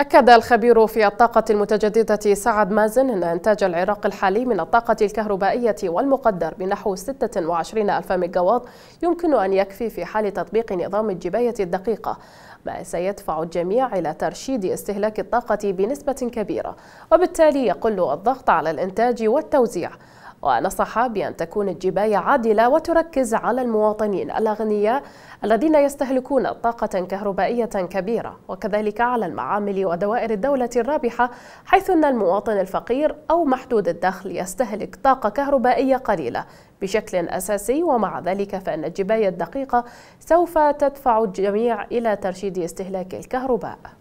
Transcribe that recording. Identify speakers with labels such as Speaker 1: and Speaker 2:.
Speaker 1: أكد الخبير في الطاقة المتجددة سعد مازن أن إنتاج العراق الحالي من الطاقة الكهربائية والمقدر بنحو 26 ألف ميجاوات يمكن أن يكفي في حال تطبيق نظام الجباية الدقيقة ما سيدفع الجميع إلى ترشيد استهلاك الطاقة بنسبة كبيرة وبالتالي يقل الضغط على الإنتاج والتوزيع ونصح بأن تكون الجباية عادلة وتركز على المواطنين الأغنياء الذين يستهلكون طاقة كهربائية كبيرة وكذلك على المعامل ودوائر الدولة الرابحة حيث أن المواطن الفقير أو محدود الدخل يستهلك طاقة كهربائية قليلة بشكل أساسي ومع ذلك فإن الجباية الدقيقة سوف تدفع الجميع إلى ترشيد استهلاك الكهرباء